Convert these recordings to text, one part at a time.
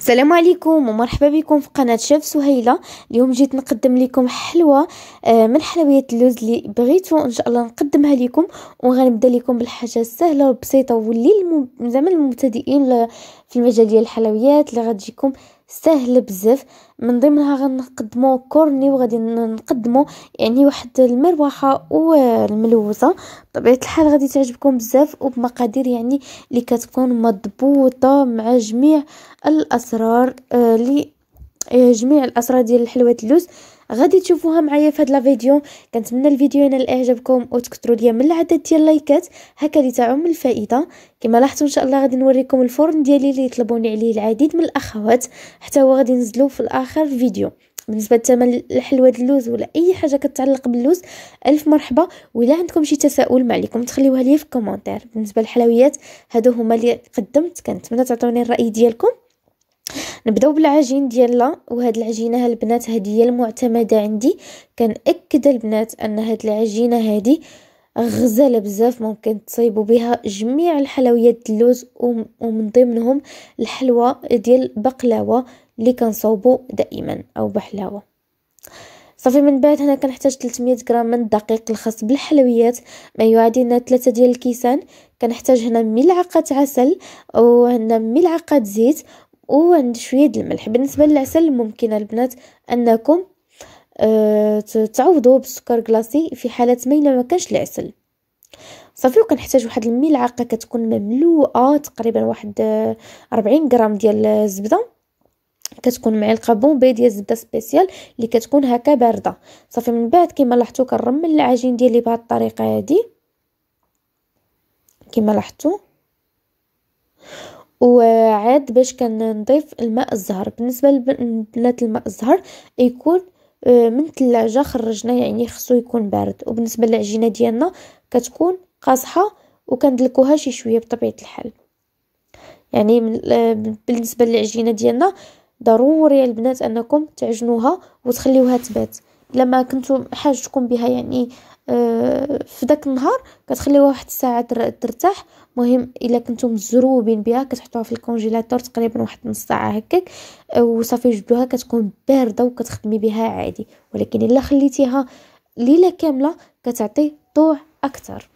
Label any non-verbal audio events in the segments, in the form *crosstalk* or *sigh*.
السلام عليكم ومرحبا بكم في قناة شيف سهيلة اليوم جيت نقدم لكم حلوى آه، من حلويات اللوز اللي بغيتو ان شاء الله نقدمها لكم وغنبدا لكم بالحاجة السهلة والبسيطة واللي زعما المبتدئين في المجال ديال الحلويات اللي غتجيكم ساهله بزاف من ضمنها غنقدمو كورني وغادي نقدمو يعني واحد المروحه والملوزه بطبيعه الحال غادي تعجبكم بزاف وبمقادير يعني اللي كتكون مضبوطه مع جميع الاسرار اللي آه، إيه، جميع الاسرار ديال الحلويات اللوز غادي تشوفوها معايا في هاد لا فيديو كنتمنى الفيديو ينال اعجابكم وتكثروا ليا من العدد ديال اللايكات هكا تعم الفائده كما لاحظتوا ان شاء الله غادي نوريكم الفرن ديالي اللي طلبوني عليه العديد من الاخوات حتى هو غادي ينزلوا في الاخر فيديو بالنسبه للثمن الحلوات اللوز ولا اي حاجه كتعلق باللوز الف مرحبا ولا عندكم شي تساؤل ما عليكم تخليوها لي في كومونتير بالنسبه للحلويات هادو هما اللي قدمت كنتمنى تعطوني الراي ديالكم نبداو بالعجين ديالها وهاد العجينه البنات هذه هي المعتمده عندي كنأكد البنات ان هاد العجينه هذه غزاله بزاف ممكن تصيبوا بها جميع الحلويات اللوز ومن ضمنهم الحلوى ديال بقلاوه اللي كنصاوبو دائما او بحلاوه صافي من بعد هنا كنحتاج 300 غرام من الدقيق الخاص بالحلويات ما يعادل لنا 3 ديال الكيسان كنحتاج هنا ملعقه عسل وهنا ملعقه زيت شويه د الملح بالنسبة للعسل ممكن البنات أنكم آه، تعوضوه بالسكر كلاصي في حالة ما إلا ما كانش العسل صافي وكنحتاج واحد الملعقه كتكون مملوءه تقريبا واحد 40 آه، غرام ديال الزبده كتكون معلقه بومبي ديال الزبده سبيسيال اللي كتكون هكا بارده صافي من بعد كما لاحظتوا كنرمل العجين ديالي بهذه الطريقه هذه كما لاحظتوا وعاد باش كنضيف الماء الزهر بالنسبه لبنات الماء الزهر يكون آه، من ثلاجة خرجنا يعني خصو يكون بارد وبالنسبه للعجينه ديالنا كتكون قاصحه وكندلكوها شي شويه بطبيعه الحال يعني آه، بالنسبه للعجينه ديالنا ضروري البنات انكم تعجنوها وتخليوها تبات لما كنتم حاجتكم بها يعني آه، في داك النهار كتخليوها واحد الساعه ترتاح مهم الا كنتو مزروبين بها كتحطوها في الكونجيلاتور تقريبا واحد نص ساعه هكاك آه، وصافي جبدوها كتكون بارده وكتخدمي بها عادي ولكن الا خليتيها ليله كامله كتعطي طوع اكثر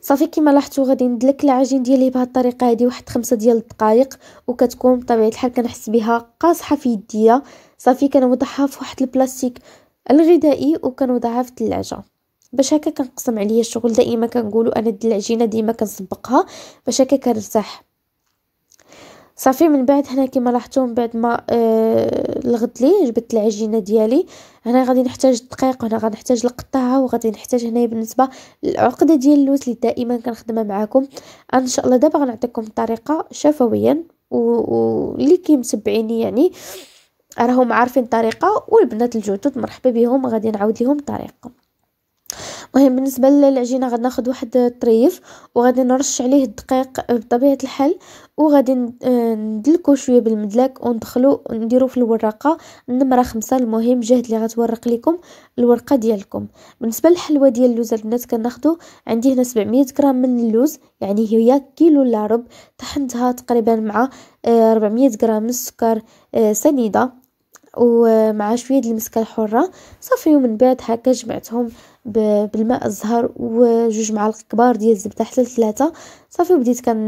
صافي كما لاحظتوا غادي ندلك العجين ديالي بهذه الطريقه هذه واحد خمسة ديال الدقائق وكتكون بطبيعه الحال كنحس بها قاصحه في يديا صافي كنوضعها في واحد البلاستيك الغذائي وكنوضعها في الثلاجه باش هكا كنقسم عليا الشغل دائما كنقولوا انا دي العجينه ديما كنسبقها باش هكا كنرتاح صافي من بعد هنا كما لاحظتوا من بعد ما آه الغد لي جبت العجينه ديالي هنا غادي نحتاج الدقيق هنا غادي نحتاج القطاعه وغادي نحتاج هنا بالنسبه للعقده ديال اللوز اللي دائما كنخدمها معاكم ان شاء الله دابا غنعطيكم الطريقه شفويا واللي كيمتبعيني يعني راهم عارفين الطريقه والبنات الجدد مرحبا بهم غادي نعاود لهم الطريقه المهم بالنسبه للعجينه غادي ناخذ واحد الطريف وغادي نرش عليه الدقيق بطبيعه الحال وغادي آه، ندلكو شويه بالمدلاك وندخلو نديرو في الوراقه النمره خمسة المهم جهد اللي غتورق لكم الورقه ديالكم بالنسبه للحلوه ديال اللوز البنات كناخدو عندي هنا 700 غرام من اللوز يعني هي كيلو لا ربع طحنتها تقريبا مع 400 آه، غرام من السكر آه، سنيده ومع شوية المسكة الحرة صافي ومن بعد هكا جمعتهم بالماء الزهر وجوج معالق كبار ديال الزبدة حتى لثلاثة صافي وبديت كان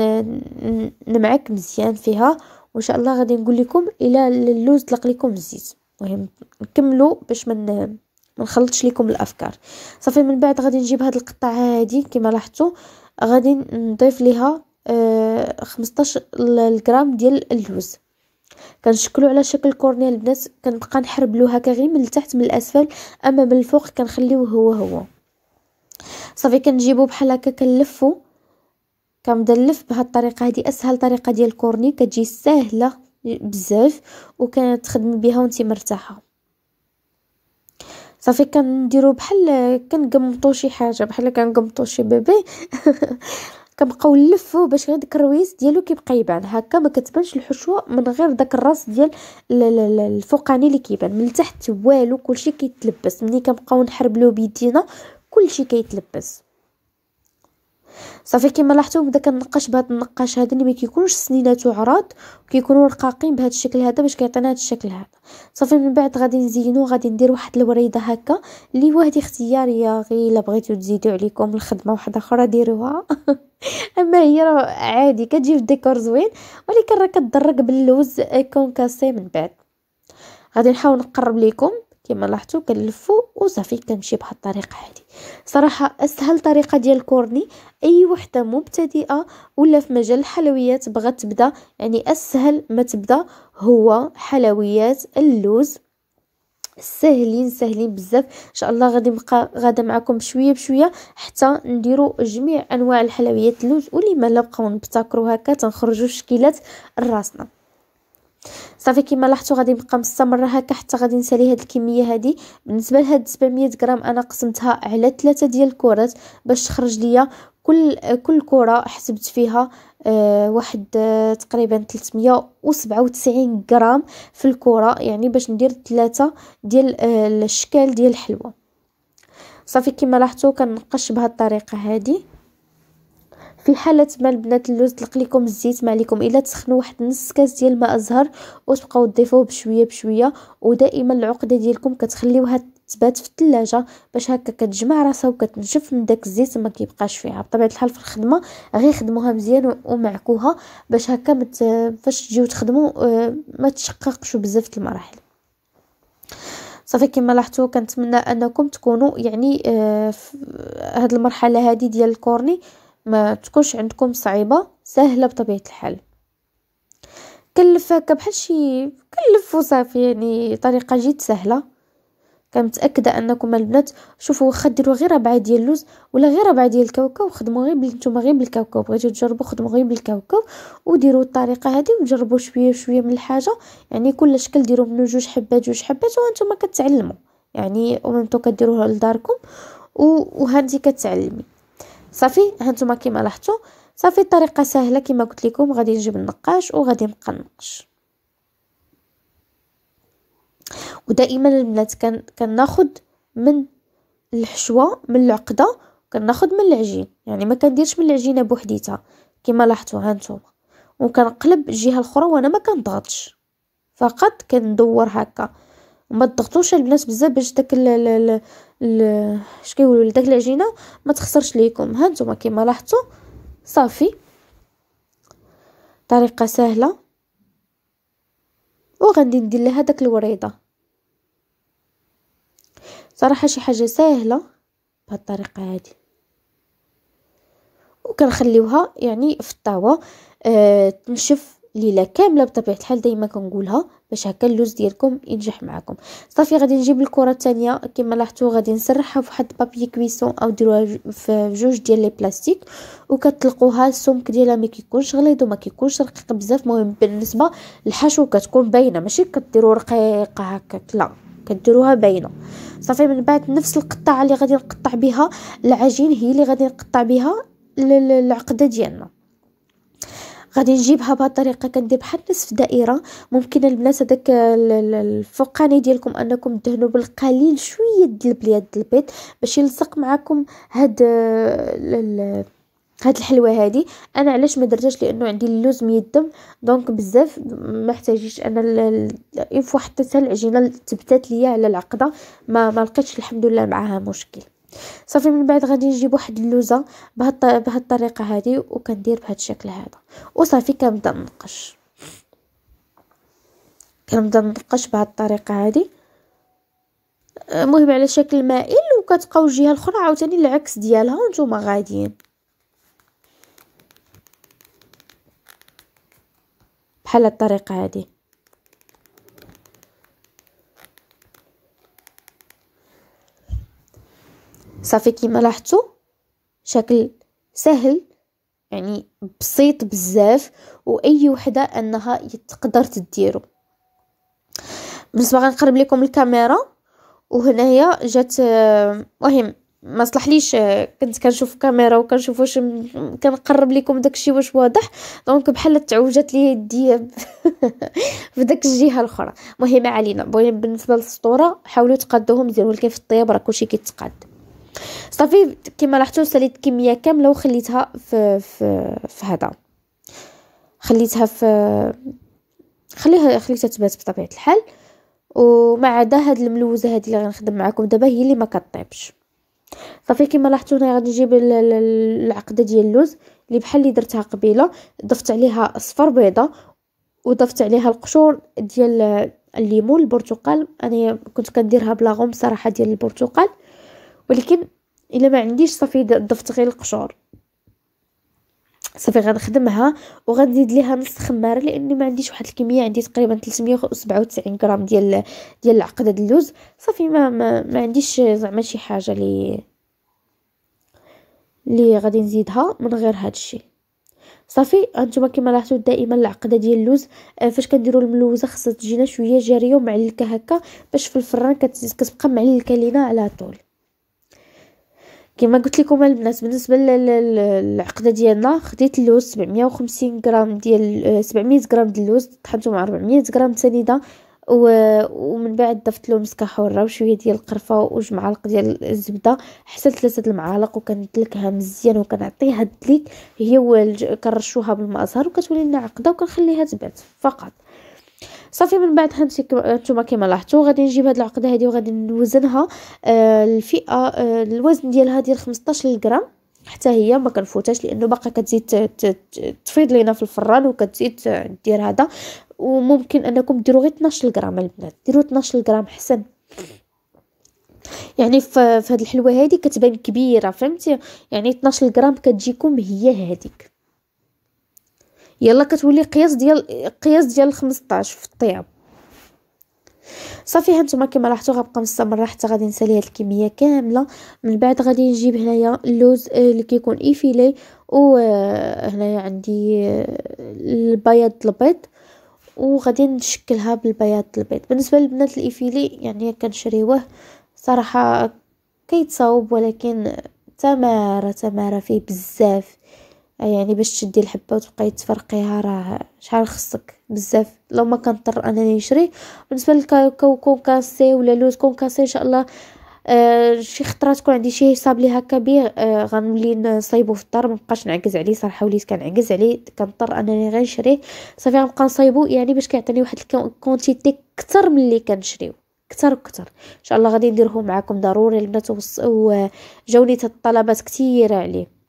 نمعك مزيان فيها وان شاء الله غادي نقول لكم الى اللوز طلق لكم الزيت المهم نكملوا باش من ما نخلطش لكم الافكار صافي من بعد غادي نجيب هاد القطعه هادي كما لاحظتوا غادي نضيف ليها 15 آه، غرام ديال اللوز كنشكلو على شكل كورنيا البنات كنبقى نحربلو هكا غير من التحت من الاسفل اما من الفوق كنخليوه هو هو صافي كنجيبو بحال هكا كنلفو كنبدا نلف بهاد الطريقه هادي اسهل طريقه ديال الكورني كتجي ساهله بزاف وكتخدمي بها وانت مرتاحه صافي كنديرو بحال كنقمطو شي حاجه بحال كنقمطو شي بيبي *laughs* كنبقاو نلفو باش غير داك الرويس ديالو كيبقى يبان هكا ما كتبانش الحشوه من غير داك الراس ديال الفوقاني اللي كيبان من التحت والو كلشي كيتلبس ملي كنبقاو نحربلو بيدينا كلشي كيتلبس صافي كما لاحظتوا بدا كنقش بهذا النقاش هذا اللي ما كيكونش سنيناتو عراض وكيكونوا رقاقين بهذا الشكل هذا باش كيعطينا هذا الشكل هذا صافي من بعد غادي نزينو غادي ندير واحد الوريده هكا اللي هذه اختياريه غير الا بغيتو تزيدو عليكم الخدمه واحده اخرى ديروها *laughs* اما هي راه عادي كتجي في ديكور زوين ولكن راه كتضرك باللوز كونكاسي من بعد غادي نحاول نقرب لكم كما لاحظتوا كنلفو وصافي كنمشي بهاد الطريقه هادي صراحه اسهل طريقه ديال الكورني اي وحده مبتدئه ولا في مجال الحلويات بغات تبدا يعني اسهل ما تبدا هو حلويات اللوز سهلين سهلين بزاف ان شاء الله غادي نبقى غادا معكم بشويه بشويه حتى نديرو جميع انواع الحلويات اللوز واللي ما لا بقاو نبتكروها هكا تنخرجوا شكيلات راسنا صافي كما لاحظتوا غادي نبقى مستمره هكا حتى غادي نسالي هاد الكميه هادي بالنسبه لهاد 700 غرام انا قسمتها على ثلاثة ديال الكرات باش تخرج ليا كل كل كره حسبت فيها آه واحد آه تقريبا 397 غرام في الكره يعني باش ندير ثلاثة ديال آه الاشكال ديال الحلوه صافي كما لاحظتوا كنقش بهاد الطريقه هذه في حاله ما البنات اللوز طلق لكم الزيت ما عليكم الا تسخنوا واحد نص كاس ديال ماء الزهر وتبقاو تضيفوه بشويه بشويه ودائما العقده ديالكم كتخليوها تبات في الثلاجه باش هكا كتجمع راسها وكتنشف من داك الزيت ما كيبقاش فيها بطبيعه الحال في الخدمه غير خدموها مزيان ومعكوها باش هكا مت... فاش تجيو تخدموا آه، ما تشققش بزاف المراحل صافي كما لاحظتوا كنتمنى انكم تكونوا يعني آه المرحله هذه ديال الكورني ما تكونش عندكم صعيبه سهله بطبيعه الحال كلفك بحال شي كلف وصافي يعني طريقه جد سهله كنتاكده انكم البنات شوفوا واخا ديروا غير ربعه ديال اللوز ولا غير ربعه ديال الكاوكاو خدموا غير نتوما غير بالكاوكاو بغيتو تجربوا خدموا غير بالكاوكاو وديروا الطريقه هذه وجربوا شويه شويه من الحاجه يعني كل شكل ديروا منه جوج حبات جوج حبات وانتم كتعلموا يعني وانتم كديروه لداركم وهانتي كتعلمي صافي هانتوما كيما لاحظتوا صافي الطريقه سهله كيما قلت لكم غادي نجيب النقاش وغادي نبقى نقش ودائما البنات كان كناخذ من الحشوه من العقده كناخذ من العجين يعني ما كنديرش من العجينه بوحديتها كما لاحظتوا هانتوما وكنقلب الجهه الاخرى وانا ما كنضغطش فقط كندور هكا وما تضغطوش البنات بزاف باش داك ال ال اش كيقولوا داك العجينه ما تخسرش ليكم ها نتوما لاحظتو لاحظتوا صافي طريقه سهله وغادي ندير لها داك الوريضه صراحه شي حاجه سهله بهاد الطريقه هذه وكنخليوها يعني في الطاوه آه تنشف ليله كامله بطبيعه الحال ديما كنقولها باش هكا اللوز ديالكم ينجح معكم صافي غادي نجيب الكره الثانيه كما لاحظتوا غادي نسرحها في واحد بابي كويسون او ديروها في جوج ديال لي بلاستيك وكتطلقوها السمك ديالها ما كيكونش غليظ وما كيكونش رقيق بزاف مهم بالنسبه للحشو كتكون باينه ماشي كديروا رقيقه هكاك لا كديروها باينه صافي من بعد نفس القطعه اللي غادي نقطع بها العجين هي اللي غادي نقطع بها العقده ديالنا غادي نجيبها بهاد الطريقه كندير بحال نصف دائره ممكن البنات هذاك الفوقاني ديالكم انكم تدهنوا بالقليل شويه ديال البلياد البيض باش يلصق معكم هاد هاد الحلوه هادي انا علاش ما درتهاش لانه عندي اللوز ميدم دونك بزاف ما احتاجيش انا اون فوا حطيتها العجينه تبتات ليا على العقده ما ما لقيتش الحمد لله معاها مشكل صافي من بعد غادي نجيب واحد اللوزه بهاد بهاد الطريقه هذه وكندير بهاد الشكل هذا وصافي كنبدا نقش كنبدا نقش بهاد الطريقه هذه المهم على شكل مائل وكتبقاو الجهه الاخرى عاوتاني العكس ديالها وانتم غاديين بحال الطريقه هذه صافي كيما لاحظتوا شكل سهل يعني بسيط بزاف واي وحده انها تقدر تديرو بالنسبه غنقرب لكم الكاميرا وهنايا جات مهم ما صلحليش كنت كنشوف كاميرا وكنشوف واش كنقرب لكم داكشي واش واضح دونك بحال تعوجات لي يدي *laughs* في داك الجهه الاخرى مهمه علينا بالنسبه للسطوره حاولوا تقادوهم ديروا ولكن الطياب راه كلشي كيتقاد صافي كيما لاحظتوا ساليت كميه كامله وخليتها في في في هذا خليتها في خليها خليتها تبات بطبيعه الحال ومع عدا هاد الملوزه هادي اللي غنخدم معكم دابا هي اللي ما كطيبش صافي كما لاحظتوا هنا غادي نجيب العقده ديال اللوز اللي بحال اللي درتها قبيله ضفت عليها صفر بيضه وضفت عليها القشور ديال الليمون البرتقال انا كنت كنديرها بلاغوم صراحه ديال البرتقال ولكن الا ما عنديش صافي ضفت غير القشور صافي غنخدمها وغنزيد ليها نص خماره لاني ما عنديش واحد الكميه عندي تقريبا 397 غرام ديال ديال العقده ديال اللوز صافي ما, ما ما عنديش زعما شي حاجه لي لي غادي نزيدها من غير هذا الشيء صافي هانتوما كما لاحظتوا دائما العقده ديال اللوز آه، فاش كنديروا الملوزه خصها تجينا شويه جاريه ومعلكه هكا باش في الفران كتبقى معلكه لينا على طول كما قلت لكم البنات بالنسبه للعقده ديالنا خديت اللوز 750 غرام ديال 700 آه، غرام ديال اللوز طحنته مع 400 غرام سنيده ومن بعد ضفت له مسكه حره وشويه ديال القرفه وجوج معالق ديال الزبده حتى ثلاثه المعالق وكندلكها مزيان وكنعطيها الدليك هي كنرشوها بالماء زهر وكتولي لنا عقده وكنخليها تبات فقط صافي من بعد هانتوما كيما لاحظتوا غادي نجيب هاد العقده هادي وغادي نوزنها آه، الفئه آه، الوزن ديالها ديال 15 غرام حتى هي ما كنفوتهاش لانه باقا كتزيد تفيض لينا في الفران وكتزيد دير هذا وممكن انكم ديروا غير 12 غرام البنات ديروا 12 غرام حسن يعني في هاد الحلوه هادي كتبان كبيره فهمتي يعني 12 غرام كتجيكم هي هذيك يلا كتولي قياس ديال قياس ديال 15 في الطياب صافي هانتوما كما لاحظتوا غنبقى مستمره حتى غادي نسالي هاد الكميه كامله من بعد غادي نجيب هنايا اللوز آه، اللي كيكون ايفيلي وهنايا آه، عندي آه، البياض البيض وغادي نشكلها بالبياض البيض بالنسبه للبنات الايفيلي يعني كنشريوه صراحه كيتصاوب ولكن تماره تماره فيه بزاف يعني باش تشدي الحبه وتبقاي تفرقيها راه شحال خصك بزاف لو ما كنضطر انني نشري بالنسبه للكاكاو كونكاسي ولا لوز كونكاسي ان شاء الله آه شي خطره تكون عندي شي صابلي هكا بيه آه غنولي نصايبو في الدار مابقاش نعكز عليه صراحه وليت كنعكز عليه كنضطر انني غير نشري صافي غنبقى نصايبو يعني باش كيعطيني واحد الكونتيتي كتر من اللي كنشريو كتر كتر ان شاء الله غادي نديرهم معكم ضروري البنات وجاوني الطلبات كثيره عليه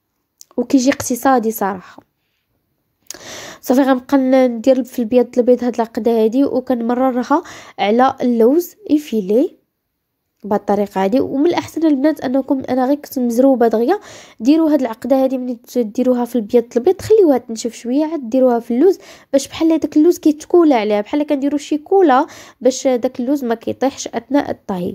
وكيجي اقتصادي صراحه صافي غنبقى ندير في البيض البيض هاد العقده هادي وكنمررها على اللوز ايفيلي بهاد الطريقه هادي ومن الاحسن البنات انكم انا غير كنت مزروبه دغيا ديروا هاد العقده هادي من ديروها في البيض البيض خليوها تنشف شويه عاد ديروها في اللوز باش بحال داك اللوز كيتكولا عليها بحال كنديروا شي كولا باش داك اللوز ما كيطيحش اثناء الطهي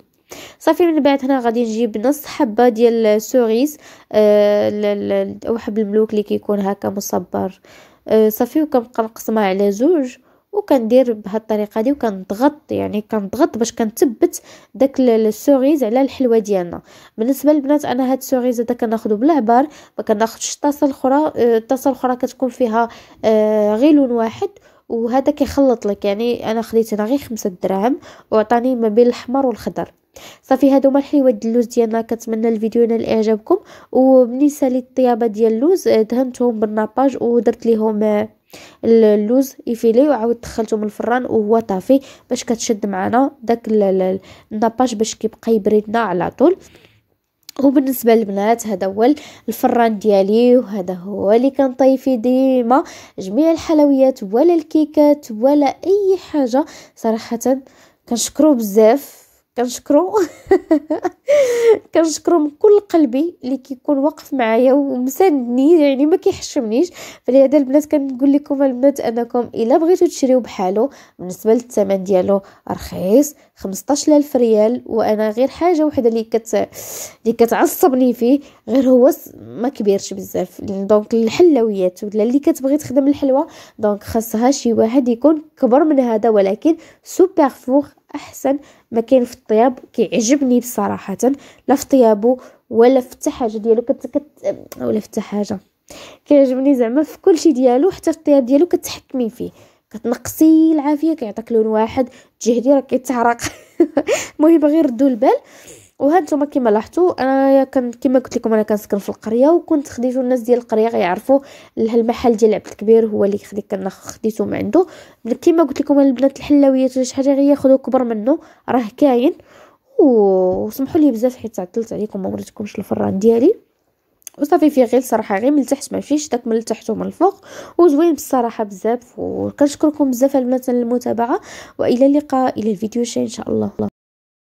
صافي من بعد هنا غادي نجيب نص حبه ديال سوريس آه او حب الملوك اللي كيكون هكا مصبر آه صافي وكنبقى نقسمها على زوج وكندير بهاد الطريقه دي وكنضغط يعني كنضغط باش كنثبت داك السوريز على الحلوه ديالنا بالنسبه للبنات انا هاد السوريز هذا كناخذو بالعبار ما كناخذش الطاسه الاخرى آه، الطاسه الاخرى كتكون فيها آه، غير لون واحد وهذا كيخلط لك يعني انا خديت هنا غير خمسة دراهم وعطاني ما بين الاحمر والخضر صافي هادو هما الحلوات ديال اللوز ديالنا كنتمنى الفيديو ينال اعجابكم وبالنسبه للطيابه ديال اللوز آه، دهنتهم بالناباج ودرت ليهم آه، اللوز يفيلي وعاود دخلته من الفران وهو طافي باش كتشد معنا داك الناباج باش كيبقى يبردنا على طول وبالنسبه للبنات هذا هو الفران ديالي وهذا هو اللي كنطيب فيه ديما جميع الحلويات ولا الكيكات ولا اي حاجه صراحه كنشكرو بزاف كنشكرو *laughs* كنشكرو من كل قلبي اللي كيكون واقف معايا ومساندني يعني ما كيحشمنيش فلهذا البنات كنقول لكم البنات انكم الا بغيتو تشريو بحالو بالنسبه للثمن ديالو رخيص ألف ريال وانا غير حاجه وحده اللي كت اللي كتعصبني فيه غير هو ما كبيرش بزاف دونك الحلويات ولا اللي كتبغي تخدم الحلوى دونك خاصها شي واحد يكون كبر من هذا ولكن سوبر فوغ احسن ما كاين في الطياب كيعجبني بصراحه لا في طيابو ولا في التحاجه حاجه ديالو كت, كت ولا في التحاجه حاجه كيعجبني زعما في كل شيء ديالو حتى في الطياب ديالو كتحكمي فيه كتنقصي العافيه كيعطيك لون واحد تجهدي راه كيتحرق *laughs* المهم غير ردوا البال وها نتوما كما لاحظتوا انا كان كما قلت لكم انا كنسكن في القريه وكنت خديتو الناس ديال القريه غيعرفوا المحل ديال عبد الكبير هو اللي كنا خديتو من عنده كما قلت لكم البنات الحلاويات ولا شي حاجه غياخذوا كبر منه راه كاين وسمحوا لي بزاف حيت تعطلت عليكم ما وريتكمش الفران ديالي وصافي فيه غير صراحه غير من التحت ما فيش داك من التحت ومن الفوق وزوين بصراحه بزاف وكنشكركم بزاف البنات على المتابعه والى اللقاء الى الفيديو الجاي ان شاء الله